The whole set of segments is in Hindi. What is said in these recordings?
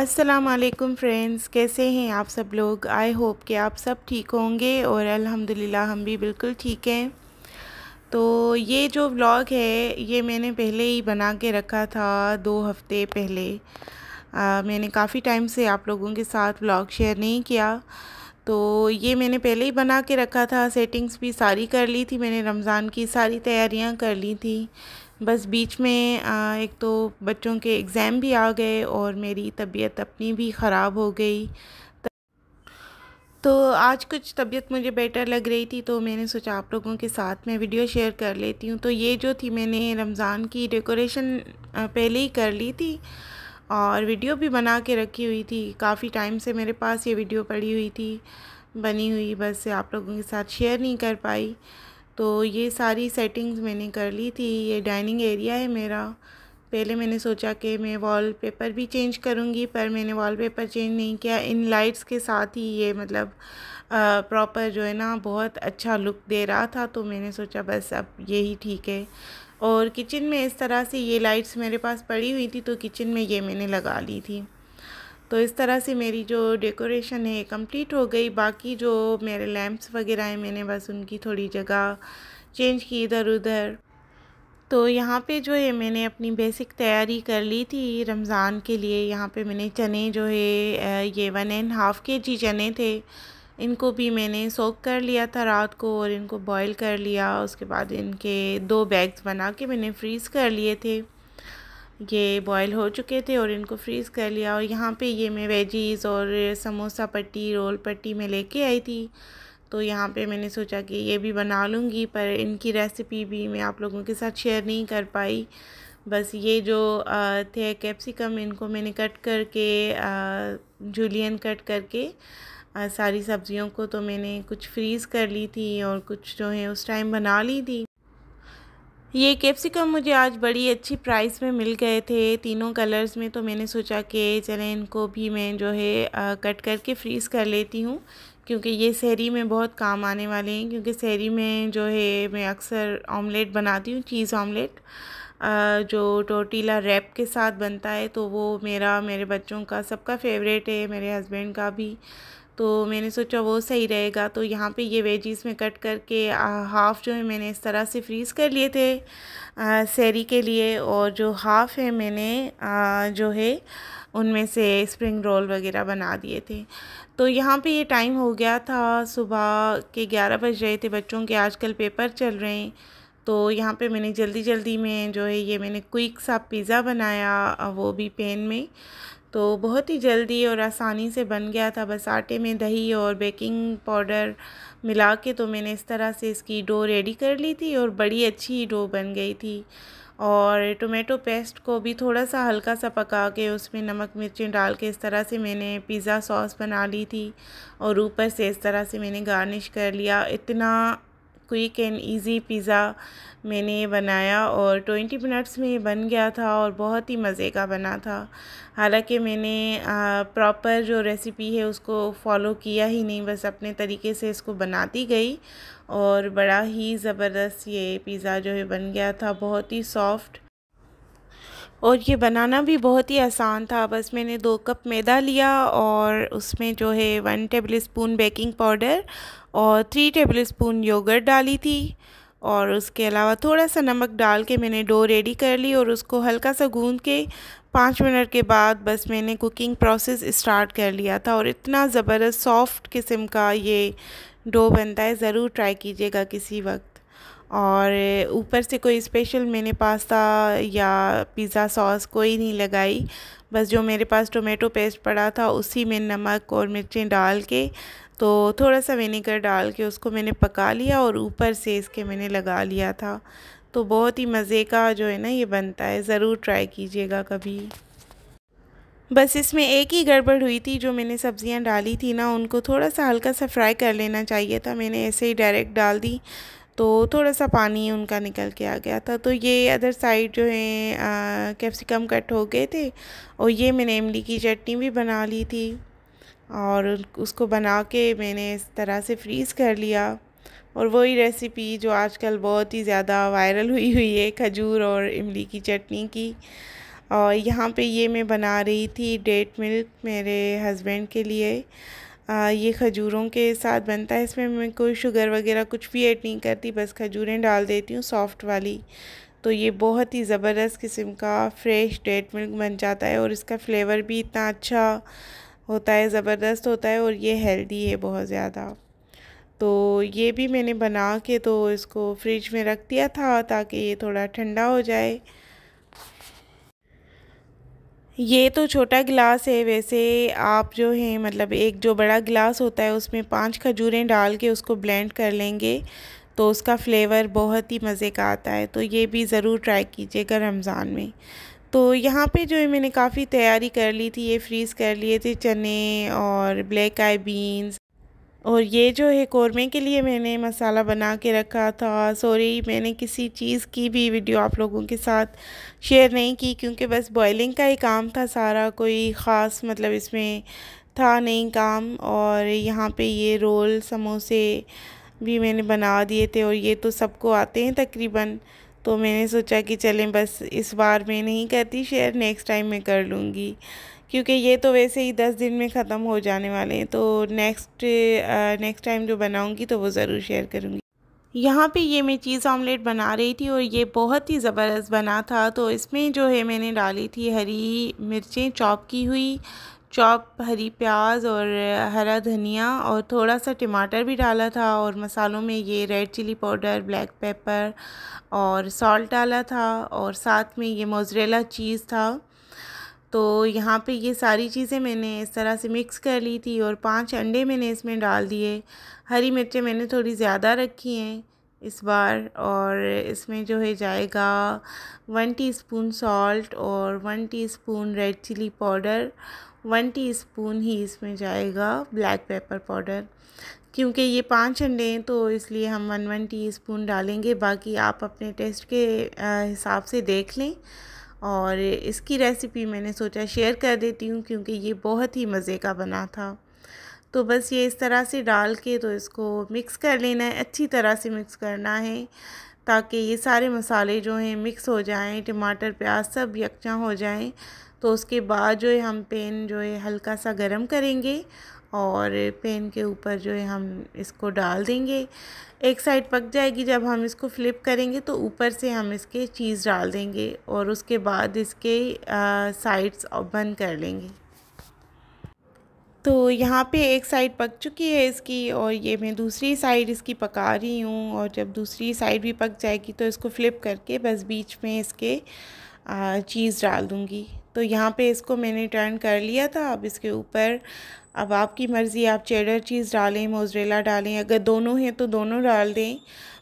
असलम फ्रेंड्स कैसे हैं आप सब लोग आई होप कि आप सब ठीक होंगे और अल्हम्दुलिल्लाह हम भी बिल्कुल ठीक हैं तो ये जो व्लॉग है ये मैंने पहले ही बना के रखा था दो हफ्ते पहले आ, मैंने काफ़ी टाइम से आप लोगों के साथ व्लॉग शेयर नहीं किया तो ये मैंने पहले ही बना के रखा था सेटिंग्स भी सारी कर ली थी मैंने रमज़ान की सारी तैयारियां कर ली थी बस बीच में एक तो बच्चों के एग्ज़ाम भी आ गए और मेरी तबीयत अपनी भी ख़राब हो गई तो आज कुछ तबीयत मुझे बेटर लग रही थी तो मैंने सोचा आप लोगों के साथ मैं वीडियो शेयर कर लेती हूँ तो ये जो थी मैंने रमज़ान की डेकोरेशन पहले ही कर ली थी और वीडियो भी बना के रखी हुई थी काफ़ी टाइम से मेरे पास ये वीडियो पड़ी हुई थी बनी हुई बस आप लोगों के साथ शेयर नहीं कर पाई तो ये सारी सेटिंग्स मैंने कर ली थी ये डाइनिंग एरिया है मेरा पहले मैंने सोचा कि मैं वॉल पेपर भी चेंज करूँगी पर मैंने वॉल पेपर चेंज नहीं किया इन लाइट्स के साथ ही ये मतलब प्रॉपर जो है ना बहुत अच्छा लुक दे रहा था तो मैंने सोचा बस अब यही ठीक है और किचन में इस तरह से ये लाइट्स मेरे पास पड़ी हुई थी तो किचन में ये मैंने लगा ली थी तो इस तरह से मेरी जो डेकोरेशन है कंप्लीट हो गई बाकी जो मेरे लैंप्स वगैरह हैं मैंने बस उनकी थोड़ी जगह चेंज की इधर उधर तो यहाँ पे जो है मैंने अपनी बेसिक तैयारी कर ली थी रमज़ान के लिए यहाँ पे मैंने चने जो है ये वन एंड हाफ़ के जी चने थे इनको भी मैंने सोक कर लिया था रात को और इनको बॉईल कर लिया उसके बाद इनके दो बैग्स बना के मैंने फ्रीज़ कर लिए थे ये बॉयल हो चुके थे और इनको फ्रीज़ कर लिया और यहाँ पे ये मैं वेजीज़ और समोसा पट्टी रोल पट्टी में लेके आई थी तो यहाँ पे मैंने सोचा कि ये भी बना लूँगी पर इनकी रेसिपी भी मैं आप लोगों के साथ शेयर नहीं कर पाई बस ये जो थे कैप्सिकम इनको मैंने कट करके जूलियन कट करके सारी सब्ज़ियों को तो मैंने कुछ फ्रीज़ कर ली थी और कुछ जो है उस टाइम बना ली थी ये कैप्सिकम मुझे आज बड़ी अच्छी प्राइस में मिल गए थे तीनों कलर्स में तो मैंने सोचा कि चलें इनको भी मैं जो है आ, कट करके फ्रीज़ कर लेती हूँ क्योंकि ये सहरी में बहुत काम आने वाले हैं क्योंकि सहरी में जो है मैं अक्सर ऑमलेट बनाती हूँ चीज़ ऑमलेट जो टोटीला रैप के साथ बनता है तो वो मेरा मेरे बच्चों का सबका फेवरेट है मेरे हस्बैंड का भी तो मैंने सोचा वो सही रहेगा तो यहाँ पे ये वेजीज़ में कट करके हाफ़ जो है मैंने इस तरह से फ्रीज़ कर लिए थे सैरी के लिए और जो हाफ़ है मैंने आ, जो है उनमें से स्प्रिंग रोल वगैरह बना दिए थे तो यहाँ पे ये टाइम हो गया था सुबह के ग्यारह बज रहे थे बच्चों के आजकल पेपर चल रहे हैं तो यहाँ पे मैंने जल्दी जल्दी में जो है ये मैंने क्विक सा पिज़्ज़ा बनाया वो भी पेन में तो बहुत ही जल्दी और आसानी से बन गया था बस आटे में दही और बेकिंग पाउडर मिला के तो मैंने इस तरह से इसकी डो रेडी कर ली थी और बड़ी अच्छी डो बन गई थी और टोमेटो पेस्ट को भी थोड़ा सा हल्का सा पका के उसमें नमक मिर्ची डाल के इस तरह से मैंने पिज़्ज़ा सॉस बना ली थी और ऊपर से इस तरह से मैंने गार्निश कर लिया इतना क्विक एंड इजी पिज़्ज़ा मैंने ये बनाया और 20 मिनट्स में ये बन गया था और बहुत ही मज़े का बना था हालांकि मैंने प्रॉपर जो रेसिपी है उसको फॉलो किया ही नहीं बस अपने तरीके से इसको बनाती गई और बड़ा ही ज़बरदस्त ये पिज़्ज़ा जो है बन गया था बहुत ही सॉफ्ट और ये बनाना भी बहुत ही आसान था बस मैंने दो कप मैदा लिया और उसमें जो है one tablespoon baking powder और थ्री टेबल स्पून योगर्ट डाली थी और उसके अलावा थोड़ा सा नमक डाल के मैंने डो रेडी कर ली और उसको हल्का सा गूंद के पाँच मिनट के बाद बस मैंने कुकिंग प्रोसेस स्टार्ट कर लिया था और इतना ज़बरदस्त सॉफ्ट किस्म का ये डो बनता है ज़रूर ट्राई कीजिएगा किसी वक्त और ऊपर से कोई स्पेशल मैंने पास्ता या पिज़्ज़ा सॉस कोई नहीं लगाई बस जो मेरे पास टोमेटो पेस्ट पड़ा था उसी में नमक और मिर्चें डाल के तो थोड़ा सा विनेगर डाल के उसको मैंने पका लिया और ऊपर से इसके मैंने लगा लिया था तो बहुत ही मज़े का जो है ना ये बनता है ज़रूर ट्राई कीजिएगा कभी बस इसमें एक ही गड़बड़ हुई थी जो मैंने सब्ज़ियाँ डाली थी ना उनको थोड़ा सा हल्का सा फ्राई कर लेना चाहिए था मैंने ऐसे ही डायरेक्ट डाल दी तो थोड़ा सा पानी उनका निकल के आ गया था तो ये अदर साइड जो है कैप्सिकम कट हो गए थे और ये मैंने इमली की चटनी भी बना ली थी और उसको बना के मैंने इस तरह से फ्रीज़ कर लिया और वही रेसिपी जो आजकल बहुत ही ज़्यादा वायरल हुई हुई है खजूर और इमली की चटनी की और यहाँ पे ये मैं बना रही थी डेट मिल्क मेरे हस्बैंड के लिए ये खजूरों के साथ बनता है इसमें मैं कोई शुगर वगैरह कुछ भी ऐड नहीं करती बस खजूरें डाल देती हूँ सॉफ्ट वाली तो ये बहुत ही ज़बरदस्त किस्म का फ्रेश डेट मिल्क बन जाता है और इसका फ्लेवर भी इतना अच्छा होता है ज़बरदस्त होता है और ये हेल्दी है बहुत ज़्यादा तो ये भी मैंने बना के तो इसको फ्रिज में रख दिया था ताकि ये थोड़ा ठंडा हो जाए ये तो छोटा गिलास है वैसे आप जो है मतलब एक जो बड़ा गिलास होता है उसमें पांच खजूरें डाल के उसको ब्लेंड कर लेंगे तो उसका फ्लेवर बहुत ही मज़े का आता है तो ये भी ज़रूर ट्राई कीजिएगा रमज़ान में तो यहाँ पे जो है मैंने काफ़ी तैयारी कर ली थी ये फ्रीज़ कर लिए थे चने और ब्लैक आई बीन्स और ये जो है कौरमे के लिए मैंने मसाला बना के रखा था सॉरी मैंने किसी चीज़ की भी वीडियो आप लोगों के साथ शेयर नहीं की क्योंकि बस बॉयलिंग का ही काम था सारा कोई ख़ास मतलब इसमें था नहीं काम और यहाँ पे ये रोल समोसे भी मैंने बना दिए थे और ये तो सबको आते हैं तकरीबन तो मैंने सोचा कि चलें बस इस बार मैं नहीं करती शेयर नेक्स्ट टाइम मैं कर लूँगी क्योंकि ये तो वैसे ही दस दिन में ख़त्म हो जाने वाले हैं तो नेक्स्ट नेक्स्ट टाइम जो बनाऊँगी तो वो ज़रूर शेयर करूँगी यहाँ पे ये मैं चीज़ ऑमलेट बना रही थी और ये बहुत ही ज़बरदस्त बना था तो इसमें जो है मैंने डाली थी हरी मिर्चें चॉप की हुई चॉप हरी प्याज और हरा धनिया और थोड़ा सा टमाटर भी डाला था और मसालों में ये red chilli powder black pepper और सॉल्ट डाला था और साथ में ये मोजरेला चीज़ था तो यहाँ पे ये सारी चीज़ें मैंने इस तरह से मिक्स कर ली थी और पांच अंडे मैंने इसमें डाल दिए हरी मिर्चें मैंने थोड़ी ज़्यादा रखी हैं इस बार और इसमें जो है जाएगा वन टीस्पून सॉल्ट और one teaspoon red chilli powder one teaspoon ही इसमें जाएगा ब्लैक पेपर पाउडर क्योंकि ये पांच अंडे हैं तो इसलिए हम वन वन टीस्पून डालेंगे बाकी आप अपने टेस्ट के हिसाब से देख लें और इसकी रेसिपी मैंने सोचा शेयर कर देती हूँ क्योंकि ये बहुत ही मज़े का बना था तो बस ये इस तरह से डाल के तो इसको मिक्स कर लेना है अच्छी तरह से मिक्स करना है ताकि ये सारे मसाले जो हैं मिक्स हो जाएं टमाटर प्याज सब यकजा हो जाएं तो उसके बाद जो है हम पेन जो है हल्का सा गर्म करेंगे और पेन के ऊपर जो है हम इसको डाल देंगे एक साइड पक जाएगी जब हम इसको फ्लिप करेंगे तो ऊपर से हम इसके चीज़ डाल देंगे और उसके बाद इसके साइड्स बंद कर लेंगे तो यहाँ पे एक साइड पक चुकी है इसकी और ये मैं दूसरी साइड इसकी पका रही हूँ और जब दूसरी साइड भी पक जाएगी तो इसको फ्लिप करके बस बीच में इसके चीज़ डाल दूँगी तो यहाँ पे इसको मैंने टर्न कर लिया था अब इसके ऊपर अब आपकी मर्ज़ी आप चेडर चीज़ डालें मोजरेला डालें अगर दोनों हैं तो दोनों डाल दें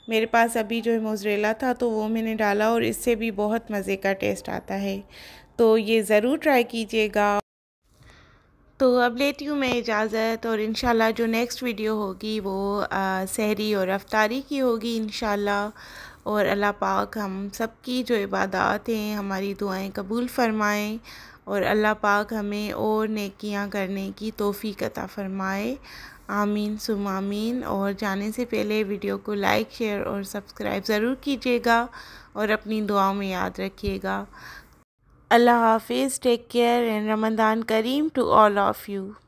मेरे पास अभी जो है मोजरेला था तो वो मैंने डाला और इससे भी बहुत मज़े का टेस्ट आता है तो ये ज़रूर ट्राई कीजिएगा तो अब लेती हूँ मैं इजाज़त और इन जो नेक्स्ट वीडियो होगी वो आ, सहरी और रफ्तारी की होगी इन और अल्लाह पाक हम सब की जो इबादत हैं हमारी दुआएं कबूल फ़रमाएँ और अल्लाह पाक हमें और नेकियां करने की तोफ़ी कता फ़रमाए आमीन सुम आमीन और जाने से पहले वीडियो को लाइक शेयर और सब्सक्राइब ज़रूर कीजिएगा और अपनी दुआओं में याद रखिएगा अल्लाह हाफिज़ टेक केयर एंड रमदान करीम टू ऑल ऑफ़ यू